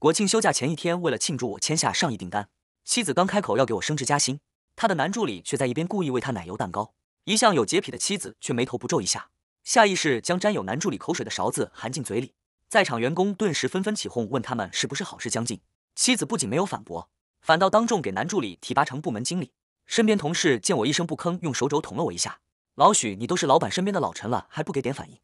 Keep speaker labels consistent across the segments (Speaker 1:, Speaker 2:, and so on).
Speaker 1: 国庆休假前一天，为了庆祝我签下上亿订单，妻子刚开口要给我升职加薪，他的男助理却在一边故意喂他奶油蛋糕。一向有洁癖的妻子却眉头不皱一下，下意识将沾有男助理口水的勺子含进嘴里。在场员工顿时纷纷起哄，问他们是不是好事将近。妻子不仅没有反驳，反倒当众给男助理提拔成部门经理。身边同事见我一声不吭，用手肘捅了我一下：“老许，你都是老板身边的老臣了，还不给点反应？”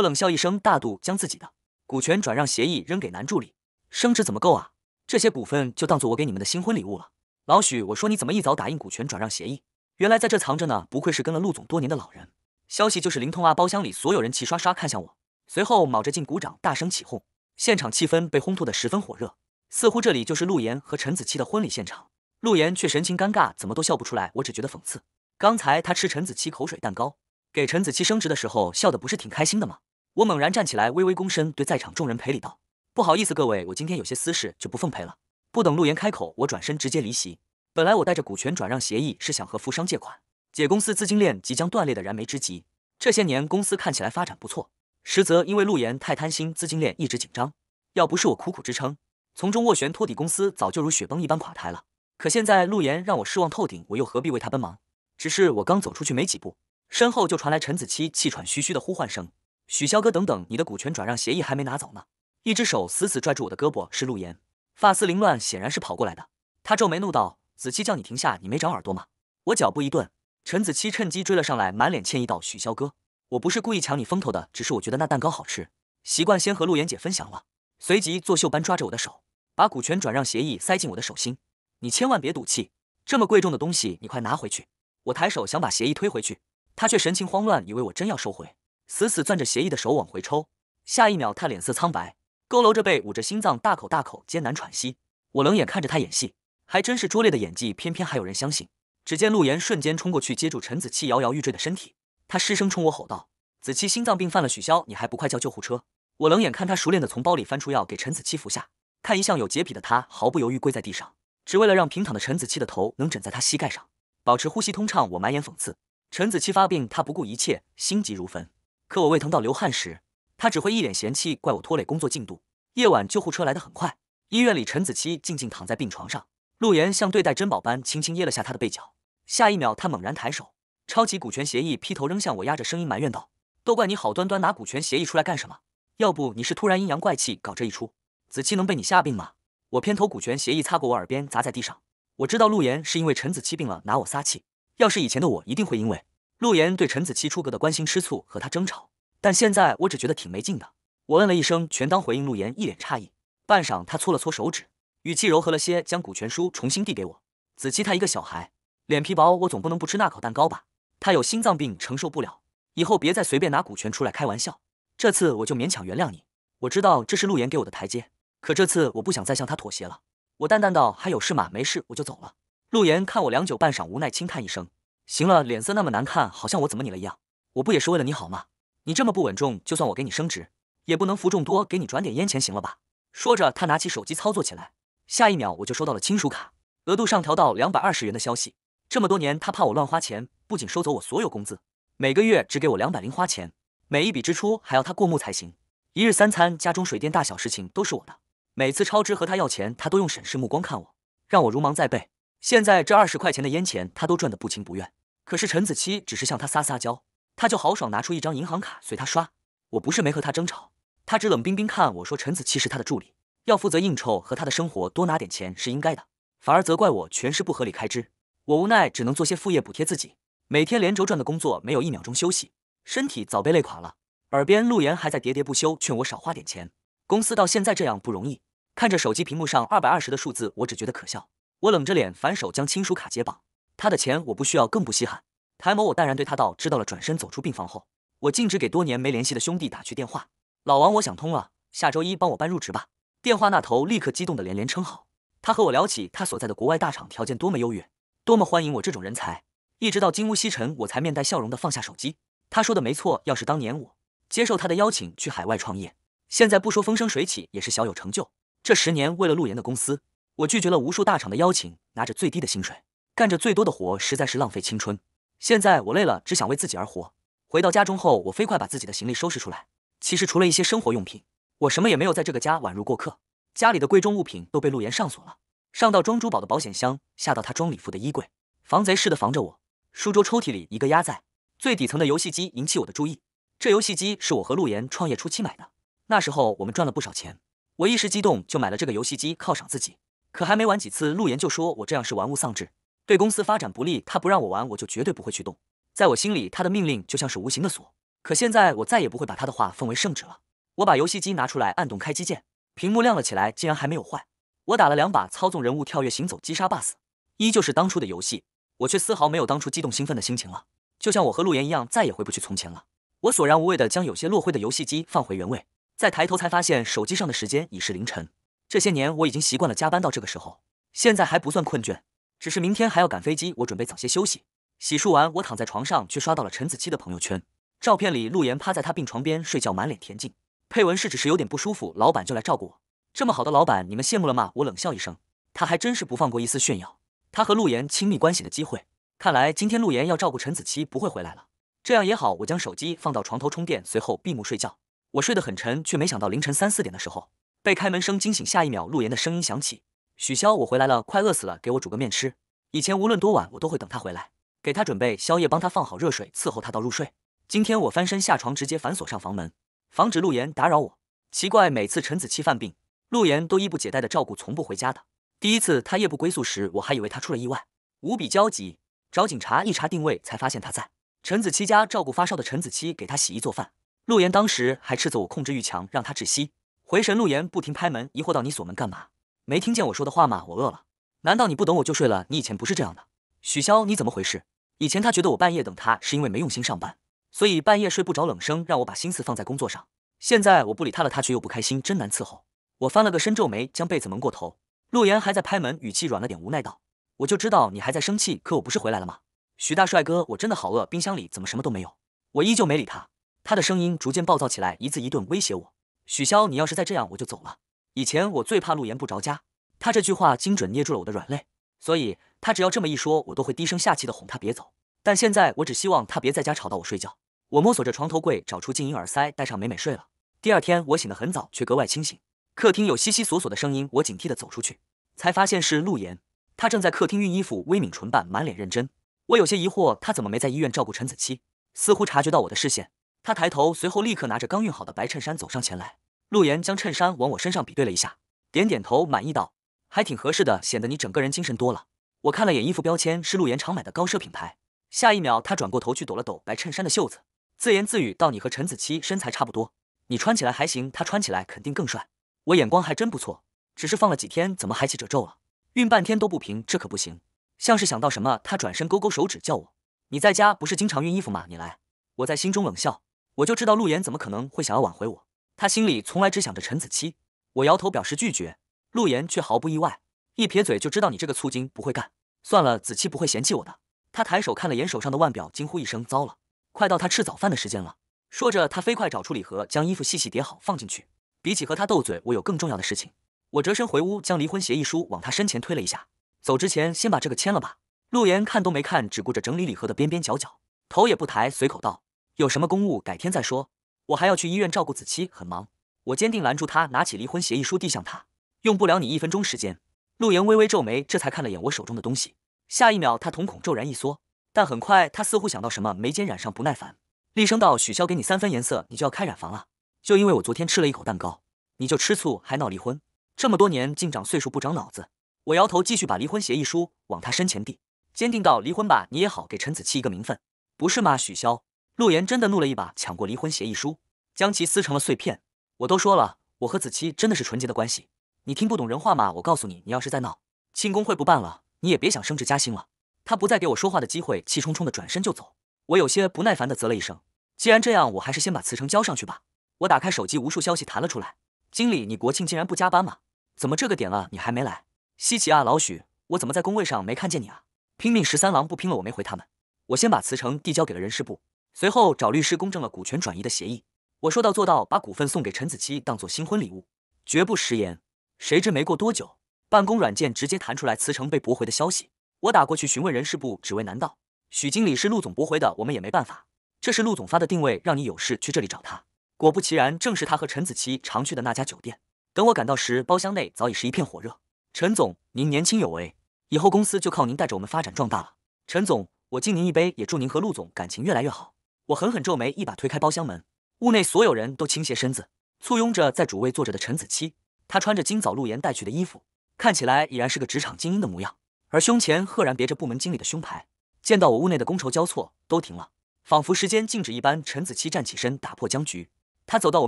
Speaker 1: 我冷笑一声，大度将自己的股权转让协议扔给男助理。升值怎么够啊？这些股份就当做我给你们的新婚礼物了。老许，我说你怎么一早打印股权转让协议？原来在这藏着呢。不愧是跟了陆总多年的老人，消息就是灵通啊！包厢里所有人齐刷刷看向我，随后卯着劲鼓掌，大声起哄，现场气氛被烘托得十分火热，似乎这里就是陆岩和陈子期的婚礼现场。陆岩却神情尴尬，怎么都笑不出来。我只觉得讽刺，刚才他吃陈子期口水蛋糕，给陈子期升职的时候笑的不是挺开心的吗？我猛然站起来，微微躬身，对在场众人赔礼道。不好意思，各位，我今天有些私事，就不奉陪了。不等陆岩开口，我转身直接离席。本来我带着股权转让协议是想和富商借款，解公司资金链即将断裂的燃眉之急。这些年公司看起来发展不错，实则因为陆岩太贪心，资金链一直紧张。要不是我苦苦支撑，从中斡旋托底，公司早就如雪崩一般垮台了。可现在陆岩让我失望透顶，我又何必为他奔忙？只是我刚走出去没几步，身后就传来陈子期气喘吁吁的呼唤声：“许潇哥，等等，你的股权转让协议还没拿走呢。”一只手死死拽住我的胳膊，是陆岩，发丝凌乱，显然是跑过来的。他皱眉怒道：“子期叫你停下，你没长耳朵吗？”我脚步一顿，陈子期趁机追了上来，满脸歉意道：“许潇哥，我不是故意抢你风头的，只是我觉得那蛋糕好吃，习惯先和陆岩姐分享了。”随即作秀般抓着我的手，把股权转让协议塞进我的手心：“你千万别赌气，这么贵重的东西，你快拿回去。”我抬手想把协议推回去，他却神情慌乱，以为我真要收回，死死攥着协议的手往回抽。下一秒，他脸色苍白。佝偻着背，捂着心脏，大口大口艰难喘息。我冷眼看着他演戏，还真是拙劣的演技，偏偏还有人相信。只见陆岩瞬间冲过去接住陈子期摇摇欲坠的身体，他失声冲我吼道：“子期心脏病犯了，许消，你还不快叫救护车？”我冷眼看他熟练地从包里翻出药，给陈子期服下。看一向有洁癖的他毫不犹豫跪在地上，只为了让平躺的陈子期的头能枕在他膝盖上，保持呼吸通畅。我满眼讽刺：陈子期发病，他不顾一切，心急如焚。可我胃疼到流汗时。他只会一脸嫌弃，怪我拖累工作进度。夜晚，救护车来得很快。医院里，陈子期静静躺在病床上，陆岩像对待珍宝般轻轻掖了下他的背角。下一秒，他猛然抬手抄起股权协议，劈头扔向我，压着声音埋怨道：“都怪你，好端端拿股权协议出来干什么？要不你是突然阴阳怪气搞这一出？子期能被你吓病吗？”我偏头，股权协议擦过我耳边，砸在地上。我知道陆岩是因为陈子期病了拿我撒气。要是以前的我，一定会因为陆岩对陈子期出格的关心吃醋，和他争吵。但现在我只觉得挺没劲的。我嗯了一声，全当回应。陆岩一脸诧异，半晌，他搓了搓手指，语气柔和了些，将股权书重新递给我。子期他一个小孩，脸皮薄，我总不能不吃那口蛋糕吧？他有心脏病，承受不了。以后别再随便拿股权出来开玩笑。这次我就勉强原谅你。我知道这是陆岩给我的台阶，可这次我不想再向他妥协了。我淡淡道：“还有事吗？没事，我就走了。”陆岩看我良久，半晌，无奈轻叹一声：“行了，脸色那么难看，好像我怎么你了一样。我不也是为了你好吗？”你这么不稳重，就算我给你升职，也不能服众多给你转点烟钱，行了吧？说着，他拿起手机操作起来。下一秒，我就收到了亲属卡额度上调到两百二十元的消息。这么多年，他怕我乱花钱，不仅收走我所有工资，每个月只给我两百零花钱，每一笔支出还要他过目才行。一日三餐，家中水电大小事情都是我的。每次超支和他要钱，他都用审视目光看我，让我如芒在背。现在这二十块钱的烟钱，他都赚得不情不愿。可是陈子期只是向他撒撒娇。他就豪爽拿出一张银行卡，随他刷。我不是没和他争吵，他只冷冰冰看我说：“陈子期是他的助理，要负责应酬和他的生活，多拿点钱是应该的。”反而责怪我全是不合理开支。我无奈只能做些副业补贴自己，每天连轴转的工作没有一秒钟休息，身体早被累垮了。耳边陆岩还在喋喋不休劝我少花点钱，公司到现在这样不容易。看着手机屏幕上二百二十的数字，我只觉得可笑。我冷着脸反手将亲属卡解绑，他的钱我不需要，更不稀罕。谭某，我淡然对他道：“知道了。”转身走出病房后，我径直给多年没联系的兄弟打去电话。“老王，我想通了，下周一帮我办入职吧。”电话那头立刻激动的连连称好。他和我聊起他所在的国外大厂条件多么优越，多么欢迎我这种人才。一直到金屋西沉，我才面带笑容的放下手机。他说的没错，要是当年我接受他的邀请去海外创业，现在不说风生水起，也是小有成就。这十年，为了陆岩的公司，我拒绝了无数大厂的邀请，拿着最低的薪水，干着最多的活，实在是浪费青春。现在我累了，只想为自己而活。回到家中后，我飞快把自己的行李收拾出来。其实除了一些生活用品，我什么也没有，在这个家宛如过客。家里的贵重物品都被陆岩上锁了，上到装珠宝的保险箱，下到他装礼服的衣柜，防贼似的防着我。书桌抽屉里一个压在最底层的游戏机引起我的注意。这游戏机是我和陆岩创业初期买的，那时候我们赚了不少钱，我一时激动就买了这个游戏机犒赏自己。可还没玩几次，陆岩就说我这样是玩物丧志。对公司发展不利，他不让我玩，我就绝对不会去动。在我心里，他的命令就像是无形的锁。可现在，我再也不会把他的话奉为圣旨了。我把游戏机拿出来，按动开机键，屏幕亮了起来，竟然还没有坏。我打了两把，操纵人物跳跃、行走、击杀 boss，依旧是当初的游戏，我却丝毫没有当初激动兴奋的心情了。就像我和陆岩一样，再也回不去从前了。我索然无味地将有些落灰的游戏机放回原位，再抬头才发现手机上的时间已是凌晨。这些年，我已经习惯了加班到这个时候，现在还不算困倦。只是明天还要赶飞机，我准备早些休息。洗漱完，我躺在床上，却刷到了陈子期的朋友圈。照片里，陆岩趴在他病床边睡觉，满脸恬静。配文是：“只是有点不舒服，老板就来照顾我。”这么好的老板，你们羡慕了吗？我冷笑一声，他还真是不放过一丝炫耀他和陆岩亲密关系的机会。看来今天陆岩要照顾陈子期，不会回来了。这样也好。我将手机放到床头充电，随后闭目睡觉。我睡得很沉，却没想到凌晨三四点的时候被开门声惊醒。下一秒，陆岩的声音响起。许萧，我回来了，快饿死了，给我煮个面吃。以前无论多晚，我都会等他回来，给他准备宵夜，帮他放好热水，伺候他到入睡。今天我翻身下床，直接反锁上房门，防止陆岩打扰我。奇怪，每次陈子期犯病，陆岩都衣不解带的照顾，从不回家的。第一次他夜不归宿时，我还以为他出了意外，无比焦急，找警察一查定位，才发现他在陈子期家照顾发烧的陈子期，给他洗衣做饭。陆岩当时还斥责我控制欲强，让他窒息。回神，陆岩不停拍门，疑惑到你锁门干嘛？没听见我说的话吗？我饿了。难道你不等我就睡了？你以前不是这样的。许潇，你怎么回事？以前他觉得我半夜等他是因为没用心上班，所以半夜睡不着。冷声让我把心思放在工作上。现在我不理他了，他却又不开心，真难伺候。我翻了个身，皱眉，将被子蒙过头。陆岩还在拍门，语气软了点，无奈道：“我就知道你还在生气，可我不是回来了吗？”许大帅哥，我真的好饿，冰箱里怎么什么都没有？我依旧没理他。他的声音逐渐暴躁起来，一字一顿威胁我：“许潇，你要是再这样，我就走了。”以前我最怕陆岩不着家，他这句话精准捏住了我的软肋，所以他只要这么一说，我都会低声下气的哄他别走。但现在我只希望他别在家吵到我睡觉。我摸索着床头柜，找出静音耳塞，戴上，美美睡了。第二天我醒得很早，却格外清醒。客厅有悉悉索索的声音，我警惕地走出去，才发现是陆岩，他正在客厅熨衣服，微抿唇瓣，满脸认真。我有些疑惑，他怎么没在医院照顾陈子期？似乎察觉到我的视线，他抬头，随后立刻拿着刚熨好的白衬衫走上前来。陆岩将衬衫往我身上比对了一下，点点头，满意道：“还挺合适的，显得你整个人精神多了。”我看了眼衣服标签，是陆岩常买的高奢品牌。下一秒，他转过头去抖了抖白衬衫的袖子，自言自语道：“你和陈子期身材差不多，你穿起来还行，他穿起来肯定更帅。”我眼光还真不错，只是放了几天，怎么还起褶皱了？熨半天都不平，这可不行。像是想到什么，他转身勾勾手指，叫我：“你在家不是经常熨衣服吗？你来。”我在心中冷笑，我就知道陆岩怎么可能会想要挽回我。他心里从来只想着陈子期，我摇头表示拒绝，陆岩却毫不意外，一撇嘴就知道你这个醋精不会干。算了，子期不会嫌弃我的。他抬手看了眼手上的腕表，惊呼一声：“糟了，快到他吃早饭的时间了。”说着，他飞快找出礼盒，将衣服细细叠好放进去。比起和他斗嘴，我有更重要的事情。我折身回屋，将离婚协议书往他身前推了一下：“走之前，先把这个签了吧。”陆岩看都没看，只顾着整理礼盒的边边角角，头也不抬，随口道：“有什么公务，改天再说。”我还要去医院照顾子期，很忙。我坚定拦住他，拿起离婚协议书递向他，用不了你一分钟时间。陆炎微微皱眉，这才看了眼我手中的东西。下一秒，他瞳孔骤然一缩，但很快他似乎想到什么，眉间染上不耐烦，厉声道：“许潇，给你三分颜色，你就要开染房了？就因为我昨天吃了一口蛋糕，你就吃醋还闹离婚？这么多年，竟长岁数不长脑子？”我摇头，继续把离婚协议书往他身前递，坚定道：“离婚吧，你也好给陈子期一个名分，不是吗，许潇？”陆岩真的怒了一把，抢过离婚协议书，将其撕成了碎片。我都说了，我和子期真的是纯洁的关系，你听不懂人话吗？我告诉你，你要是在闹，庆功会不办了，你也别想升职加薪了。他不再给我说话的机会，气冲冲的转身就走。我有些不耐烦的啧了一声，既然这样，我还是先把辞呈交上去吧。我打开手机，无数消息弹了出来。经理，你国庆竟然不加班吗？怎么这个点了你还没来？稀奇啊，老许，我怎么在工位上没看见你啊？拼命十三郎不拼了，我没回他们。我先把辞呈递交给了人事部。随后找律师公证了股权转移的协议。我说到做到，把股份送给陈子期，当做新婚礼物，绝不食言。谁知没过多久，办公软件直接弹出来辞呈被驳回的消息。我打过去询问人事部，只为难道许经理是陆总驳回的，我们也没办法。这是陆总发的定位，让你有事去这里找他。果不其然，正是他和陈子期常去的那家酒店。等我赶到时，包厢内早已是一片火热。陈总，您年轻有为，以后公司就靠您带着我们发展壮大了。陈总，我敬您一杯，也祝您和陆总感情越来越好。我狠狠皱眉，一把推开包厢门，屋内所有人都倾斜身子，簇拥着在主位坐着的陈子期。他穿着今早陆岩带去的衣服，看起来已然是个职场精英的模样，而胸前赫然别着部门经理的胸牌。见到我，屋内的觥筹交错都停了，仿佛时间静止一般。陈子期站起身，打破僵局。他走到我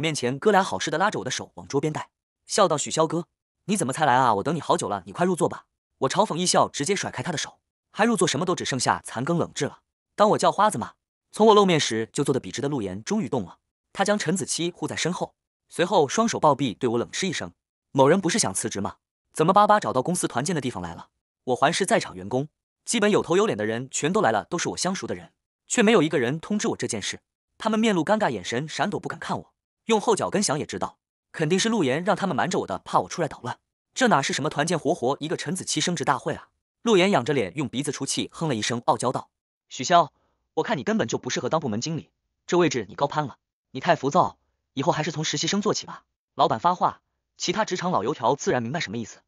Speaker 1: 面前，哥俩好似的拉着我的手往桌边带，笑道：“许潇哥，你怎么才来啊？我等你好久了，你快入座吧。”我嘲讽一笑，直接甩开他的手，还入座？什么都只剩下残羹冷炙了，当我叫花子吗？从我露面时就坐得笔直的陆岩终于动了，他将陈子期护在身后，随后双手抱臂对我冷嗤一声：“某人不是想辞职吗？怎么巴巴找到公司团建的地方来了？”我环视在场员工，基本有头有脸的人全都来了，都是我相熟的人，却没有一个人通知我这件事。他们面露尴尬，眼神闪躲，不敢看我。用后脚跟想也知道，肯定是陆岩让他们瞒着我的，怕我出来捣乱。这哪是什么团建，活活一个陈子期升职大会啊！陆岩仰着脸，用鼻子出气，哼了一声，傲娇道：“许潇，我看你根本就不适合当部门经理，这位置你高攀了，你太浮躁，以后还是从实习生做起吧。老板发话，其他职场老油条自然明白什么意思，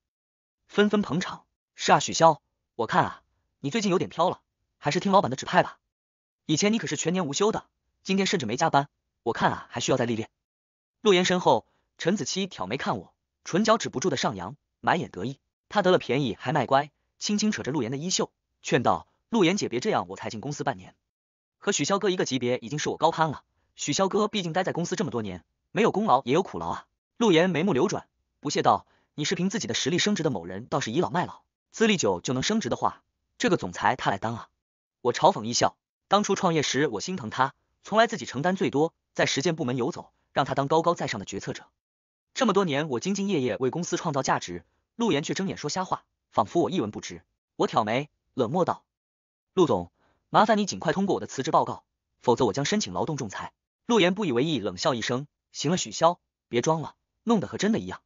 Speaker 1: 纷纷捧场。是啊，许潇，我看啊，你最近有点飘了，还是听老板的指派吧。以前你可是全年无休的，今天甚至没加班，我看啊，还需要再历练。陆岩身后，陈子期挑眉看我，唇角止不住的上扬，满眼得意。他得了便宜还卖乖，轻轻扯着陆岩的衣袖，劝道：“陆岩姐别这样，我才进公司半年。”和许萧哥一个级别，已经是我高攀了。许萧哥毕竟待在公司这么多年，没有功劳也有苦劳啊。陆岩眉目流转，不屑道：“你是凭自己的实力升职的，某人倒是倚老卖老。资历久就能升职的话，这个总裁他来当啊？”我嘲讽一笑，当初创业时我心疼他，从来自己承担最多，在实践部门游走，让他当高高在上的决策者。这么多年我兢兢业业为公司创造价值，陆岩却睁眼说瞎话，仿佛我一文不值。我挑眉，冷漠道：“陆总。”麻烦你尽快通过我的辞职报告，否则我将申请劳动仲裁。陆岩不以为意，冷笑一声：“行了，许潇，别装了，弄得和真的一样。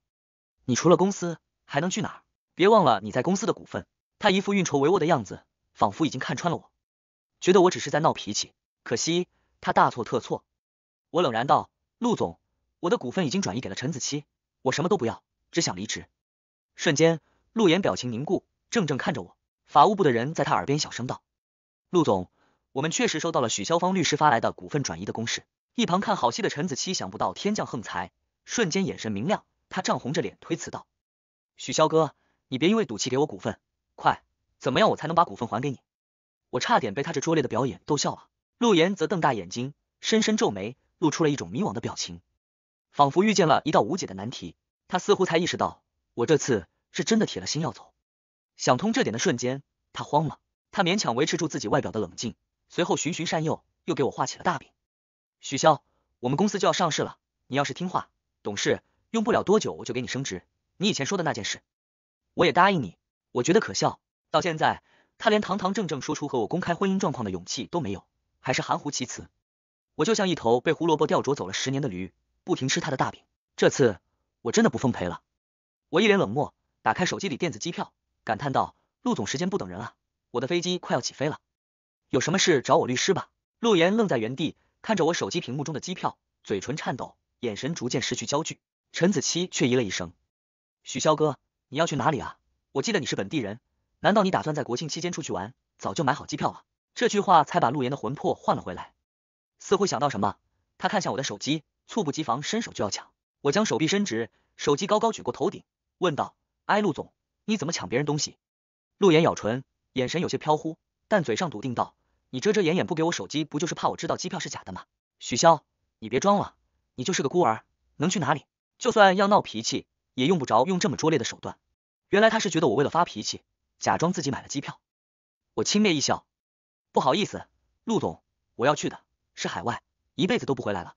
Speaker 1: 你除了公司还能去哪？别忘了你在公司的股份。”他一副运筹帷幄的样子，仿佛已经看穿了我，觉得我只是在闹脾气。可惜他大错特错。我冷然道：“陆总，我的股份已经转移给了陈子期，我什么都不要，只想离职。”瞬间，陆岩表情凝固，怔怔看着我。法务部的人在他耳边小声道。陆总，我们确实收到了许潇芳律师发来的股份转移的公示。一旁看好戏的陈子期想不到天降横财，瞬间眼神明亮。他涨红着脸推辞道：“许潇哥，你别因为赌气给我股份，快，怎么样我才能把股份还给你？”我差点被他这拙劣的表演逗笑了。陆岩则瞪大眼睛，深深皱眉，露出了一种迷惘的表情，仿佛遇见了一道无解的难题。他似乎才意识到，我这次是真的铁了心要走。想通这点的瞬间，他慌了。他勉强维持住自己外表的冷静，随后循循善诱，又给我画起了大饼。许潇，我们公司就要上市了，你要是听话懂事，用不了多久我就给你升职。你以前说的那件事，我也答应你。我觉得可笑，到现在他连堂堂正正说出和我公开婚姻状况的勇气都没有，还是含糊其辞。我就像一头被胡萝卜吊着走了十年的驴，不停吃他的大饼。这次我真的不奉陪了。我一脸冷漠，打开手机里电子机票，感叹道：“陆总，时间不等人啊。”我的飞机快要起飞了，有什么事找我律师吧。陆岩愣在原地，看着我手机屏幕中的机票，嘴唇颤抖，眼神逐渐失去焦距。陈子期却疑了一声：“许潇哥，你要去哪里啊？我记得你是本地人，难道你打算在国庆期间出去玩，早就买好机票了？”这句话才把陆岩的魂魄换了回来。似乎想到什么，他看向我的手机，猝不及防伸手就要抢。我将手臂伸直，手机高高举过头顶，问道：“哎，陆总，你怎么抢别人东西？”陆岩咬唇。眼神有些飘忽，但嘴上笃定道：“你遮遮掩掩不给我手机，不就是怕我知道机票是假的吗？”许潇，你别装了，你就是个孤儿，能去哪里？就算要闹脾气，也用不着用这么拙劣的手段。原来他是觉得我为了发脾气，假装自己买了机票。我轻蔑一笑，不好意思，陆总，我要去的是海外，一辈子都不回来了。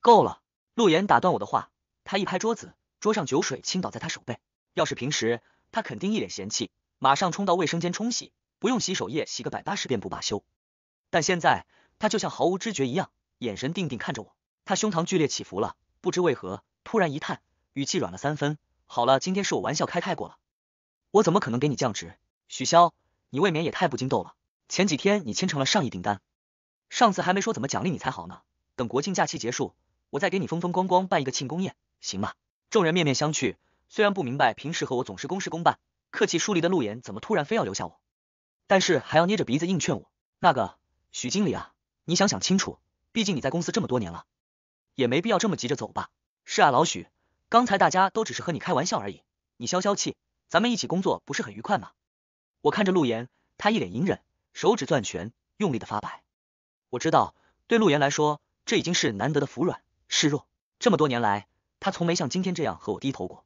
Speaker 1: 够了！陆岩打断我的话，他一拍桌子，桌上酒水倾倒在他手背。要是平时，他肯定一脸嫌弃。马上冲到卫生间冲洗，不用洗手液洗个百八十遍不罢休。但现在他就像毫无知觉一样，眼神定定看着我，他胸膛剧烈起伏了，不知为何突然一叹，语气软了三分。好了，今天是我玩笑开太过了，我怎么可能给你降职？许潇，你未免也太不经逗了。前几天你签成了上亿订单，上次还没说怎么奖励你才好呢。等国庆假期结束，我再给你风风光光办一个庆功宴，行吗？众人面面相觑，虽然不明白，平时和我总是公事公办。客气疏离的陆岩怎么突然非要留下我？但是还要捏着鼻子硬劝我。那个许经理啊，你想想清楚，毕竟你在公司这么多年了，也没必要这么急着走吧？是啊，老许，刚才大家都只是和你开玩笑而已，你消消气，咱们一起工作不是很愉快吗？我看着陆岩，他一脸隐忍，手指攥拳，用力的发白。我知道，对陆岩来说，这已经是难得的服软示弱。这么多年来，他从没像今天这样和我低头过。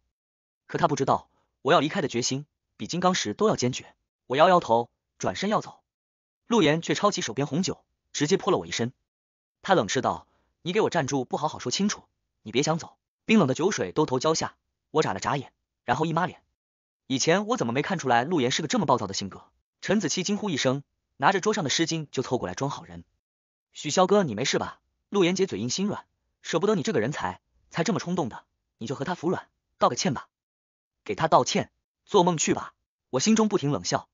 Speaker 1: 可他不知道我要离开的决心。比金刚石都要坚决，我摇摇头，转身要走，陆岩却抄起手边红酒，直接泼了我一身。他冷斥道：“你给我站住，不好好说清楚，你别想走！”冰冷的酒水兜头浇下，我眨了眨眼，然后一抹脸。以前我怎么没看出来陆岩是个这么暴躁的性格？陈子期惊呼一声，拿着桌上的湿巾就凑过来装好人：“许潇哥，你没事吧？”陆岩姐嘴硬心软，舍不得你这个人才，才这么冲动的，你就和他服软，道个歉吧，给他道歉。做梦去吧！我心中不停冷笑。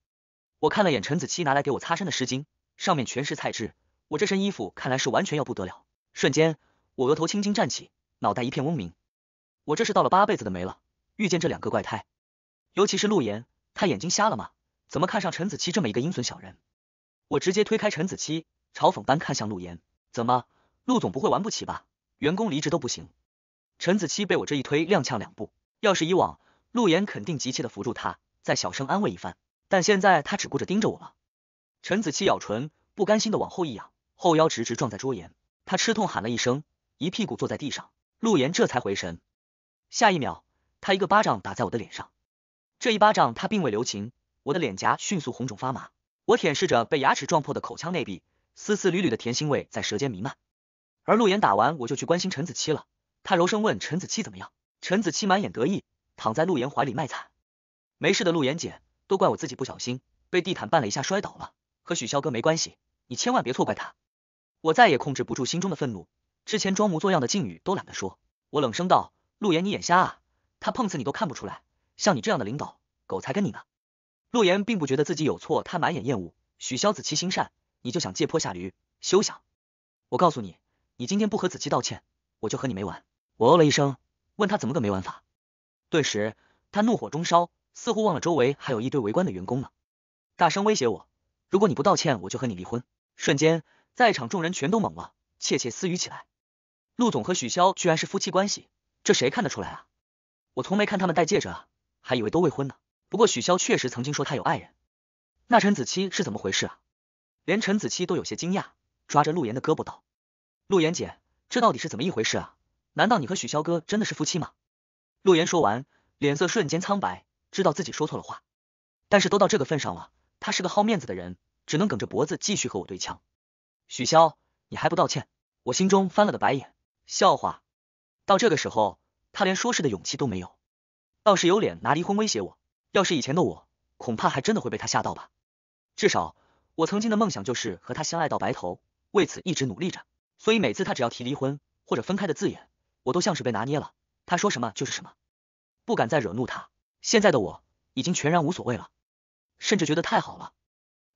Speaker 1: 我看了眼陈子期拿来给我擦身的湿巾，上面全是菜汁。我这身衣服看来是完全要不得了。瞬间，我额头青筋站起，脑袋一片嗡鸣。我这是倒了八辈子的霉了，遇见这两个怪胎。尤其是陆岩，他眼睛瞎了吗？怎么看上陈子期这么一个阴损小人？我直接推开陈子期，嘲讽般看向陆岩：“怎么，陆总不会玩不起吧？员工离职都不行。”陈子期被我这一推，踉跄两步。要是以往。陆岩肯定急切的扶住他，再小声安慰一番，但现在他只顾着盯着我了。陈子期咬唇，不甘心的往后一仰，后腰直直撞在桌沿，他吃痛喊了一声，一屁股坐在地上。陆岩这才回神，下一秒，他一个巴掌打在我的脸上，这一巴掌他并未留情，我的脸颊迅速红肿发麻。我舔舐着被牙齿撞破的口腔内壁，丝丝缕缕的甜腥味在舌尖弥漫。而陆岩打完我就去关心陈子期了，他柔声问陈子期怎么样，陈子期满眼得意。躺在陆岩怀里卖惨，没事的，陆岩姐，都怪我自己不小心被地毯绊了一下摔倒了，和许潇哥没关系，你千万别错怪他。我再也控制不住心中的愤怒，之前装模作样的靖宇都懒得说，我冷声道：“陆岩，你眼瞎啊？他碰瓷你都看不出来，像你这样的领导，狗才跟你呢。”陆岩并不觉得自己有错，他满眼厌恶。许潇子期心善，你就想借坡下驴，休想！我告诉你，你今天不和子期道歉，我就和你没完。我哦了一声，问他怎么个没完法。顿时，他怒火中烧，似乎忘了周围还有一堆围观的员工呢，大声威胁我：“如果你不道歉，我就和你离婚！”瞬间，在场众人全都懵了，窃窃私语起来。陆总和许潇居然是夫妻关系，这谁看得出来啊？我从没看他们戴戒指啊，还以为都未婚呢。不过许潇确实曾经说他有爱人，那陈子期是怎么回事啊？连陈子期都有些惊讶，抓着陆岩的胳膊道：“陆岩姐，这到底是怎么一回事啊？难道你和许潇哥真的是夫妻吗？”陆岩说完，脸色瞬间苍白，知道自己说错了话。但是都到这个份上了，他是个好面子的人，只能梗着脖子继续和我对枪。许潇，你还不道歉？我心中翻了个白眼，笑话，到这个时候，他连说事的勇气都没有，倒是有脸拿离婚威胁我。要是以前的我，恐怕还真的会被他吓到吧。至少我曾经的梦想就是和他相爱到白头，为此一直努力着。所以每次他只要提离婚或者分开的字眼，我都像是被拿捏了。他说什么就是什么，不敢再惹怒他。现在的我已经全然无所谓了，甚至觉得太好了。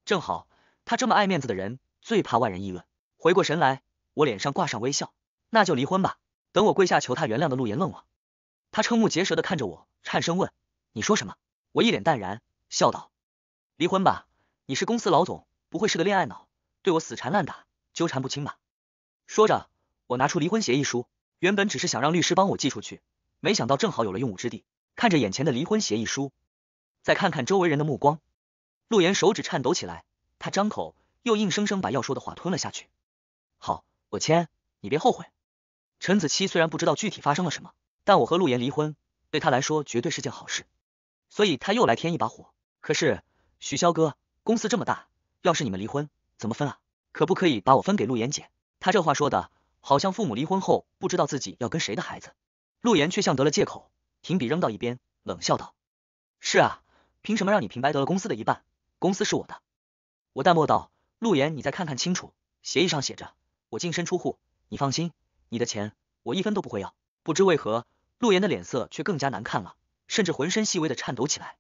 Speaker 1: 正好，他这么爱面子的人最怕外人议论。回过神来，我脸上挂上微笑，那就离婚吧。等我跪下求他原谅的陆岩愣了，他瞠目结舌的看着我，颤声问：“你说什么？”我一脸淡然，笑道：“离婚吧，你是公司老总，不会是个恋爱脑，对我死缠烂打，纠缠不清吧？”说着，我拿出离婚协议书。原本只是想让律师帮我寄出去，没想到正好有了用武之地。看着眼前的离婚协议书，再看看周围人的目光，陆岩手指颤抖起来，他张口又硬生生把要说的话吞了下去。好，我签，你别后悔。陈子期虽然不知道具体发生了什么，但我和陆岩离婚对他来说绝对是件好事，所以他又来添一把火。可是，许潇哥，公司这么大，要是你们离婚，怎么分啊？可不可以把我分给陆岩姐？他这话说的。好像父母离婚后不知道自己要跟谁的孩子，陆岩却像得了借口，停笔扔到一边，冷笑道：“是啊，凭什么让你平白得了公司的一半？公司是我的。”我淡漠道：“陆岩，你再看看清楚，协议上写着我净身出户，你放心，你的钱我一分都不会要。”不知为何，陆岩的脸色却更加难看了，甚至浑身细微的颤抖起来。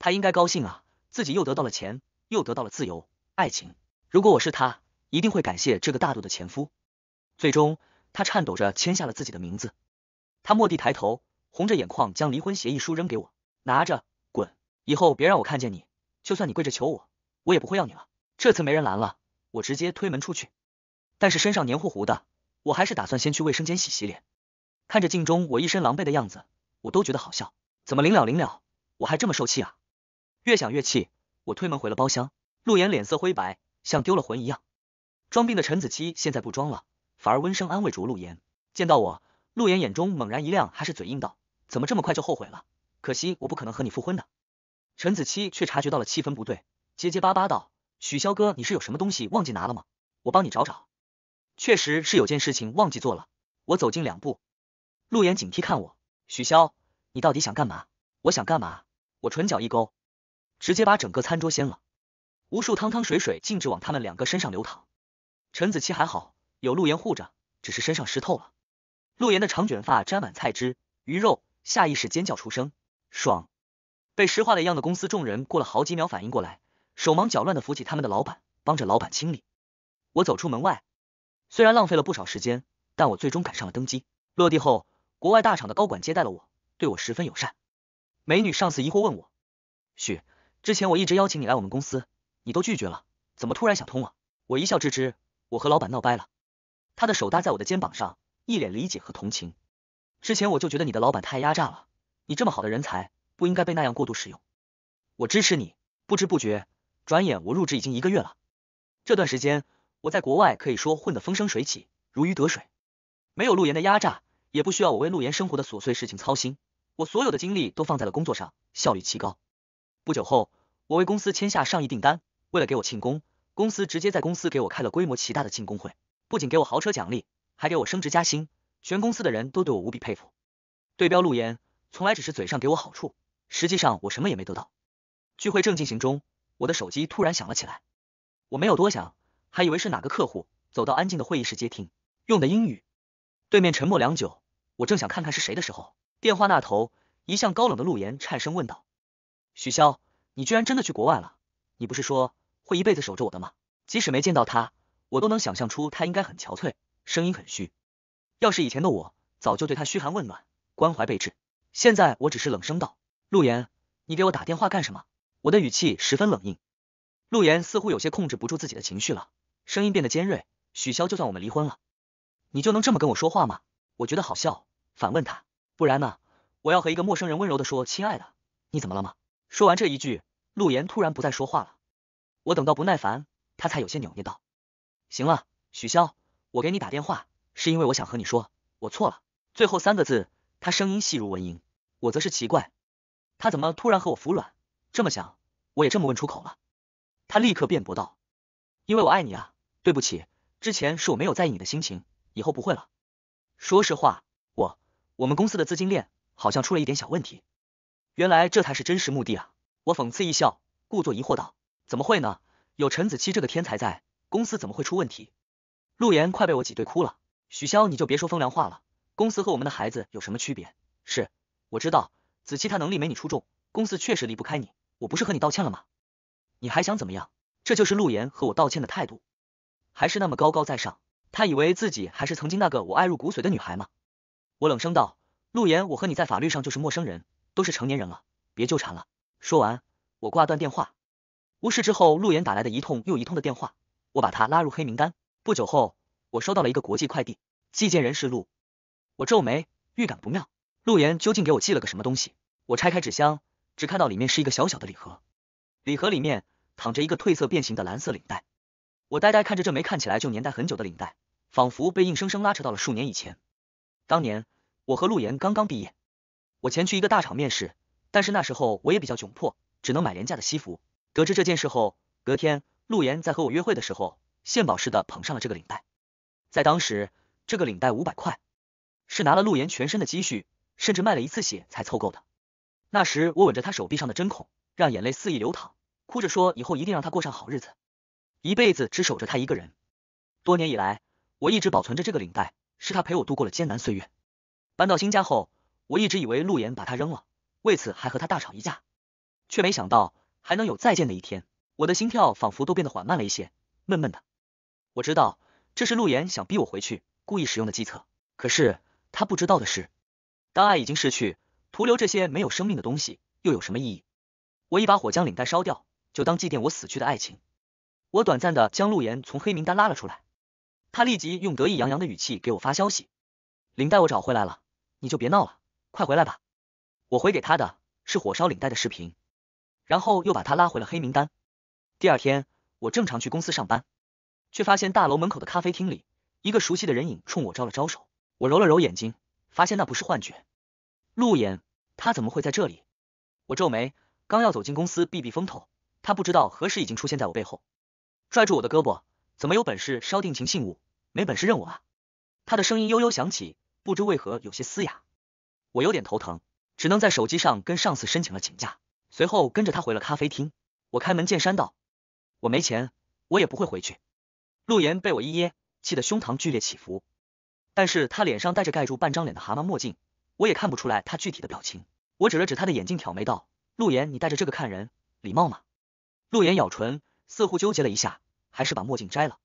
Speaker 1: 他应该高兴啊，自己又得到了钱，又得到了自由、爱情。如果我是他，一定会感谢这个大度的前夫。最终，他颤抖着签下了自己的名字。他蓦地抬头，红着眼眶将离婚协议书扔给我，拿着，滚！以后别让我看见你，就算你跪着求我，我也不会要你了。这次没人拦了，我直接推门出去。但是身上黏糊糊的，我还是打算先去卫生间洗洗脸。看着镜中我一身狼狈的样子，我都觉得好笑。怎么临了临了，我还这么受气啊？越想越气，我推门回了包厢。陆岩脸色灰白，像丢了魂一样。装病的陈子期现在不装了。反而温声安慰着陆岩。见到我，陆岩眼中猛然一亮，还是嘴硬道：“怎么这么快就后悔了？可惜我不可能和你复婚的。”陈子期却察觉到了气氛不对，结结巴巴道：“许潇哥，你是有什么东西忘记拿了吗？我帮你找找。”确实是有件事情忘记做了。我走近两步，陆岩警惕看我：“许潇，你到底想干嘛？”“我想干嘛？”我唇角一勾，直接把整个餐桌掀了，无数汤汤水水径直往他们两个身上流淌。陈子期还好。有陆岩护着，只是身上湿透了。陆岩的长卷发沾满菜汁、鱼肉，下意识尖叫出声，爽！被石化了一样的公司众人过了好几秒反应过来，手忙脚乱的扶起他们的老板，帮着老板清理。我走出门外，虽然浪费了不少时间，但我最终赶上了登机。落地后，国外大厂的高管接待了我，对我十分友善。美女上司疑惑问我：“许，之前我一直邀请你来我们公司，你都拒绝了，怎么突然想通了？”我一笑置之，我和老板闹掰了。他的手搭在我的肩膀上，一脸理解和同情。之前我就觉得你的老板太压榨了，你这么好的人才不应该被那样过度使用。我支持你。不知不觉，转眼我入职已经一个月了。这段时间我在国外可以说混得风生水起，如鱼得水。没有陆岩的压榨，也不需要我为陆岩生活的琐碎事情操心。我所有的精力都放在了工作上，效率奇高。不久后，我为公司签下上亿订单。为了给我庆功，公司直接在公司给我开了规模极大的庆功会。不仅给我豪车奖励，还给我升职加薪，全公司的人都对我无比佩服。对标陆岩，从来只是嘴上给我好处，实际上我什么也没得到。聚会正进行中，我的手机突然响了起来，我没有多想，还以为是哪个客户，走到安静的会议室接听，用的英语。对面沉默良久，我正想看看是谁的时候，电话那头一向高冷的陆岩颤声问道：“许潇，你居然真的去国外了？你不是说会一辈子守着我的吗？即使没见到他。”我都能想象出他应该很憔悴，声音很虚。要是以前的我，早就对他嘘寒问暖，关怀备至。现在我只是冷声道：“陆岩，你给我打电话干什么？”我的语气十分冷硬。陆岩似乎有些控制不住自己的情绪了，声音变得尖锐：“许潇，就算我们离婚了，你就能这么跟我说话吗？”我觉得好笑，反问他：“不然呢？我要和一个陌生人温柔的说，亲爱的，你怎么了吗？”说完这一句，陆岩突然不再说话了。我等到不耐烦，他才有些扭捏道。行了，许潇，我给你打电话，是因为我想和你说，我错了。最后三个字，他声音细如蚊蝇，我则是奇怪，他怎么突然和我服软？这么想，我也这么问出口了。他立刻辩驳道：“因为我爱你啊，对不起，之前是我没有在意你的心情，以后不会了。”说实话，我我们公司的资金链好像出了一点小问题。原来这才是真实目的啊！我讽刺一笑，故作疑惑道：“怎么会呢？有陈子期这个天才在。”公司怎么会出问题？陆岩，快被我挤兑哭了！许潇，你就别说风凉话了。公司和我们的孩子有什么区别？是，我知道，子期他能力没你出众，公司确实离不开你。我不是和你道歉了吗？你还想怎么样？这就是陆岩和我道歉的态度，还是那么高高在上。他以为自己还是曾经那个我爱入骨髓的女孩吗？我冷声道：“陆岩，我和你在法律上就是陌生人，都是成年人了，别纠缠了。”说完，我挂断电话。无事之后，陆岩打来的一通又一通的电话。我把他拉入黑名单。不久后，我收到了一个国际快递，寄件人是陆。我皱眉，预感不妙。陆岩究竟给我寄了个什么东西？我拆开纸箱，只看到里面是一个小小的礼盒。礼盒里面躺着一个褪色变形的蓝色领带。我呆呆看着这枚看起来就年代很久的领带，仿佛被硬生生拉扯到了数年以前。当年我和陆岩刚刚毕业，我前去一个大厂面试，但是那时候我也比较窘迫，只能买廉价的西服。得知这件事后，隔天。陆岩在和我约会的时候，献宝似的捧上了这个领带。在当时，这个领带五百块，是拿了陆岩全身的积蓄，甚至卖了一次血才凑够的。那时我吻着他手臂上的针孔，让眼泪肆意流淌，哭着说以后一定让他过上好日子，一辈子只守着他一个人。多年以来，我一直保存着这个领带，是他陪我度过了艰难岁月。搬到新家后，我一直以为陆岩把他扔了，为此还和他大吵一架，却没想到还能有再见的一天。我的心跳仿佛都变得缓慢了一些，闷闷的。我知道这是陆岩想逼我回去，故意使用的计策。可是他不知道的是，当爱已经逝去，徒留这些没有生命的东西，又有什么意义？我一把火将领带烧掉，就当祭奠我死去的爱情。我短暂的将陆岩从黑名单拉了出来，他立即用得意洋洋的语气给我发消息：“领带我找回来了，你就别闹了，快回来吧。”我回给他的是火烧领带的视频，然后又把他拉回了黑名单。第二天，我正常去公司上班，却发现大楼门口的咖啡厅里，一个熟悉的人影冲我招了招手。我揉了揉眼睛，发现那不是幻觉。陆岩，他怎么会在这里？我皱眉，刚要走进公司避避风头，他不知道何时已经出现在我背后，拽住我的胳膊。怎么有本事烧定情信物，没本事认我啊？他的声音悠悠响起，不知为何有些嘶哑。我有点头疼，只能在手机上跟上司申请了请假，随后跟着他回了咖啡厅。我开门见山道。我没钱，我也不会回去。陆岩被我一噎，气得胸膛剧烈起伏。但是他脸上戴着盖住半张脸的蛤蟆墨镜，我也看不出来他具体的表情。我指了指他的眼镜，挑眉道：“陆岩，你戴着这个看人礼貌吗？”陆岩咬唇，似乎纠结了一下，还是把墨镜摘了。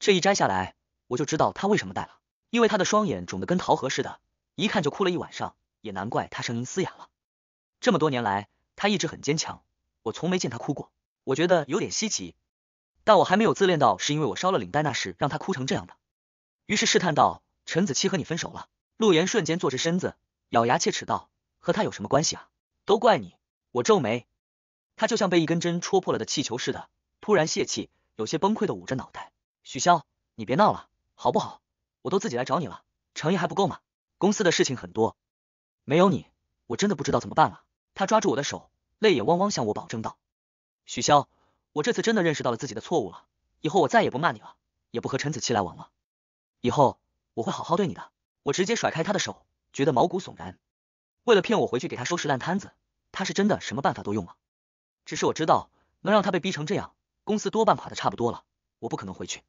Speaker 1: 这一摘下来，我就知道他为什么戴了，因为他的双眼肿得跟桃核似的，一看就哭了一晚上。也难怪他声音嘶哑了。这么多年来，他一直很坚强，我从没见他哭过。我觉得有点稀奇，但我还没有自恋到是因为我烧了领带那事让他哭成这样的。于是试探道：“陈子期和你分手了？”陆岩瞬间坐直身子，咬牙切齿道：“和他有什么关系啊？都怪你！”我皱眉，他就像被一根针戳破了的气球似的，突然泄气，有些崩溃的捂着脑袋：“许潇，你别闹了，好不好？我都自己来找你了，诚意还不够吗？公司的事情很多，没有你，我真的不知道怎么办了。”他抓住我的手，泪眼汪汪向我保证道。许潇，我这次真的认识到了自己的错误了，以后我再也不骂你了，也不和陈子期来往了。以后我会好好对你的。我直接甩开他的手，觉得毛骨悚然。为了骗我回去给他收拾烂摊子，他是真的什么办法都用了。只是我知道，能让他被逼成这样，公司多半垮的差不多了。我不可能回去。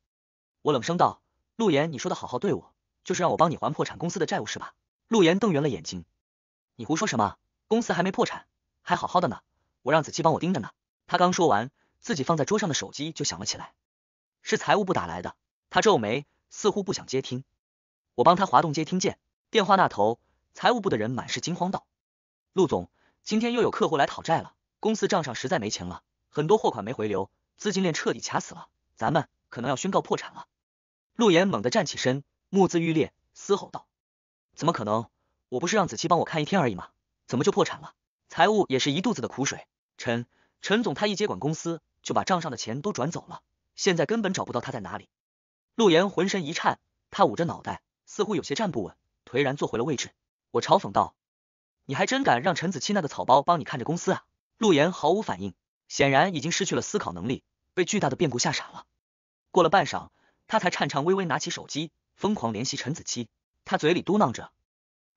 Speaker 1: 我冷声道：“陆岩，你说的好好对我，就是让我帮你还破产公司的债务是吧？”陆岩瞪圆了眼睛：“你胡说什么？公司还没破产，还好好的呢。我让子期帮我盯着呢。”他刚说完，自己放在桌上的手机就响了起来，是财务部打来的。他皱眉，似乎不想接听。我帮他滑动接听键，电话那头财务部的人满是惊慌道：“陆总，今天又有客户来讨债了，公司账上实在没钱了，很多货款没回流，资金链彻底卡死了，咱们可能要宣告破产了。”陆岩猛地站起身，目眦欲裂，嘶吼道：“怎么可能？我不是让子期帮我看一天而已吗？怎么就破产了？”财务也是一肚子的苦水，臣。陈总他一接管公司，就把账上的钱都转走了，现在根本找不到他在哪里。陆岩浑身一颤，他捂着脑袋，似乎有些站不稳，颓然坐回了位置。我嘲讽道：“你还真敢让陈子期那个草包帮你看着公司啊？”陆岩毫无反应，显然已经失去了思考能力，被巨大的变故吓傻了。过了半晌，他才颤颤巍巍拿起手机，疯狂联系陈子期。他嘴里嘟囔着：“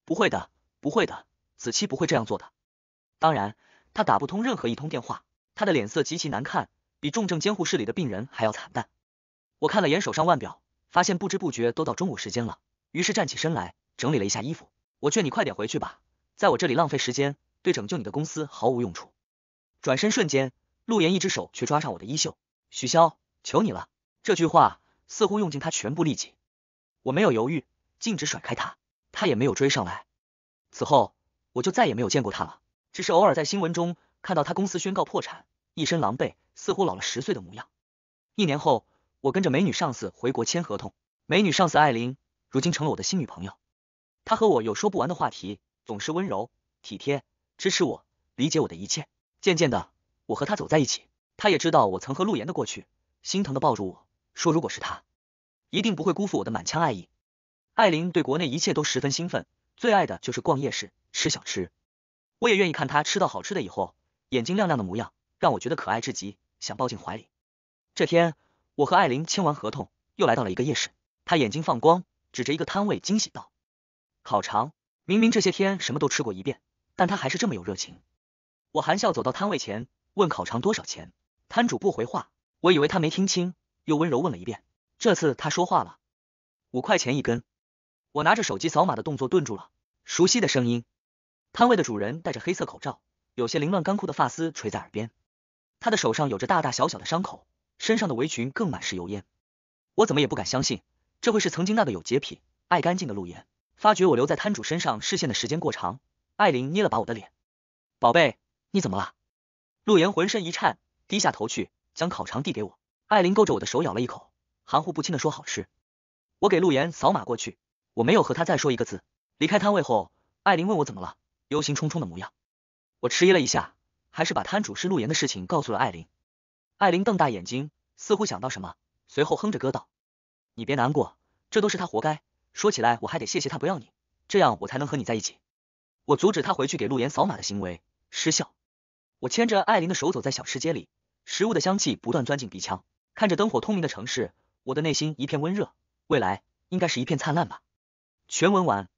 Speaker 1: 不会的，不会的，子期不会这样做的。”当然，他打不通任何一通电话。他的脸色极其难看，比重症监护室里的病人还要惨淡。我看了眼手上腕表，发现不知不觉都到中午时间了，于是站起身来，整理了一下衣服。我劝你快点回去吧，在我这里浪费时间对拯救你的公司毫无用处。转身瞬间，陆岩一只手却抓上我的衣袖：“许潇，求你了！”这句话似乎用尽他全部力气。我没有犹豫，径直甩开他，他也没有追上来。此后，我就再也没有见过他了，只是偶尔在新闻中看到他公司宣告破产。一身狼狈，似乎老了十岁的模样。一年后，我跟着美女上司回国签合同，美女上司艾琳如今成了我的新女朋友。她和我有说不完的话题，总是温柔体贴，支持我，理解我的一切。渐渐的，我和她走在一起，她也知道我曾和陆岩的过去，心疼的抱住我说：“如果是她，一定不会辜负我的满腔爱意。”艾琳对国内一切都十分兴奋，最爱的就是逛夜市吃小吃，我也愿意看她吃到好吃的以后眼睛亮亮的模样。让我觉得可爱至极，想抱进怀里。这天，我和艾琳签完合同，又来到了一个夜市。他眼睛放光，指着一个摊位，惊喜道：“烤肠。”明明这些天什么都吃过一遍，但他还是这么有热情。我含笑走到摊位前，问烤肠多少钱。摊主不回话，我以为他没听清，又温柔问了一遍。这次他说话了：“五块钱一根。”我拿着手机扫码的动作顿住了，熟悉的声音。摊位的主人戴着黑色口罩，有些凌乱干枯的发丝垂在耳边。他的手上有着大大小小的伤口，身上的围裙更满是油烟。我怎么也不敢相信，这会是曾经那个有洁癖、爱干净的陆岩。发觉我留在摊主身上视线的时间过长，艾琳捏了把我的脸，宝贝，你怎么了？陆岩浑身一颤，低下头去，将烤肠递给我。艾琳勾着我的手咬了一口，含糊不清的说好吃。我给陆岩扫码过去，我没有和他再说一个字。离开摊位后，艾琳问我怎么了，忧心忡忡的模样。我迟疑了一下。还是把摊主是陆岩的事情告诉了艾琳，艾琳瞪大眼睛，似乎想到什么，随后哼着歌道：“你别难过，这都是他活该。说起来，我还得谢谢他不要你，这样我才能和你在一起。我阻止他回去给陆岩扫码的行为失效。”我牵着艾琳的手走在小吃街里，食物的香气不断钻进鼻腔，看着灯火通明的城市，我的内心一片温热，未来应该是一片灿烂吧。全文完。